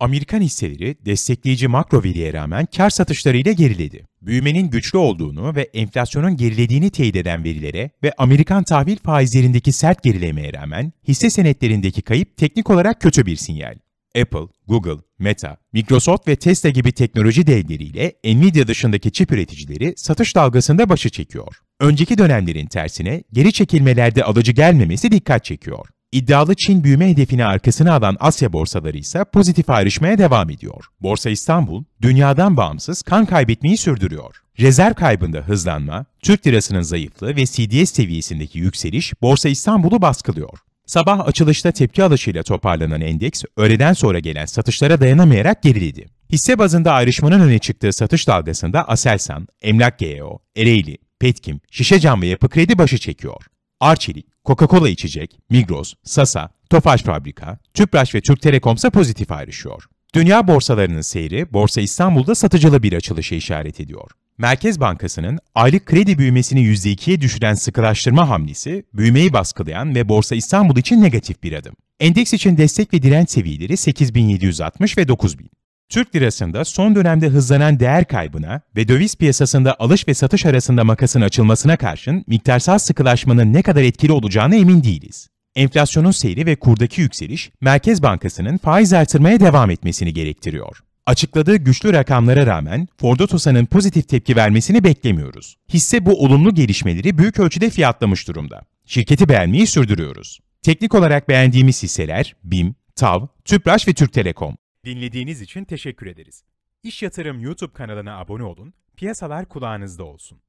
Amerikan hisseleri destekleyici makro veriye rağmen kar satışlarıyla geriledi. Büyümenin güçlü olduğunu ve enflasyonun gerilediğini teyit eden verilere ve Amerikan tahvil faizlerindeki sert gerilemeye rağmen hisse senetlerindeki kayıp teknik olarak kötü bir sinyal. Apple, Google, Meta, Microsoft ve Tesla gibi teknoloji devleriyle Nvidia dışındaki çip üreticileri satış dalgasında başı çekiyor. Önceki dönemlerin tersine geri çekilmelerde alıcı gelmemesi dikkat çekiyor. İddialı Çin büyüme hedefini arkasına alan Asya borsaları ise pozitif ayrışmaya devam ediyor. Borsa İstanbul, dünyadan bağımsız kan kaybetmeyi sürdürüyor. Rezerv kaybında hızlanma, Türk lirasının zayıflığı ve CDS seviyesindeki yükseliş Borsa İstanbul'u baskılıyor. Sabah açılışta tepki alışıyla toparlanan endeks, öğleden sonra gelen satışlara dayanamayarak geriledi. Hisse bazında ayrışmanın öne çıktığı satış dalgasında Aselsan, Emlak GEO, Ereğli, Petkim, Şişecam ve Yapı Kredi başı çekiyor. Arçelik, Coca-Cola içecek, Migros, Sasa, Tofaş Fabrika, Tüpraş ve Türk ise pozitif ayrışıyor. Dünya borsalarının seyri Borsa İstanbul'da satıcılı bir açılışı işaret ediyor. Merkez Bankası'nın aylık kredi büyümesini %2'ye düşüren sıkılaştırma hamlesi, büyümeyi baskılayan ve Borsa İstanbul için negatif bir adım. Endeks için destek ve direnç seviyeleri 8760 ve 9000. Türk lirasında son dönemde hızlanan değer kaybına ve döviz piyasasında alış ve satış arasında makasın açılmasına karşın miktarsal sıkılaşmanın ne kadar etkili olacağına emin değiliz. Enflasyonun seyri ve kurdaki yükseliş, Merkez Bankası'nın faiz artırmaya devam etmesini gerektiriyor. Açıkladığı güçlü rakamlara rağmen Ford Otosan'ın pozitif tepki vermesini beklemiyoruz. Hisse bu olumlu gelişmeleri büyük ölçüde fiyatlamış durumda. Şirketi beğenmeyi sürdürüyoruz. Teknik olarak beğendiğimiz hisseler BİM, TAV, TÜPRAŞ ve Türk Telekom. Dinlediğiniz için teşekkür ederiz. İş Yatırım YouTube kanalına abone olun, piyasalar kulağınızda olsun.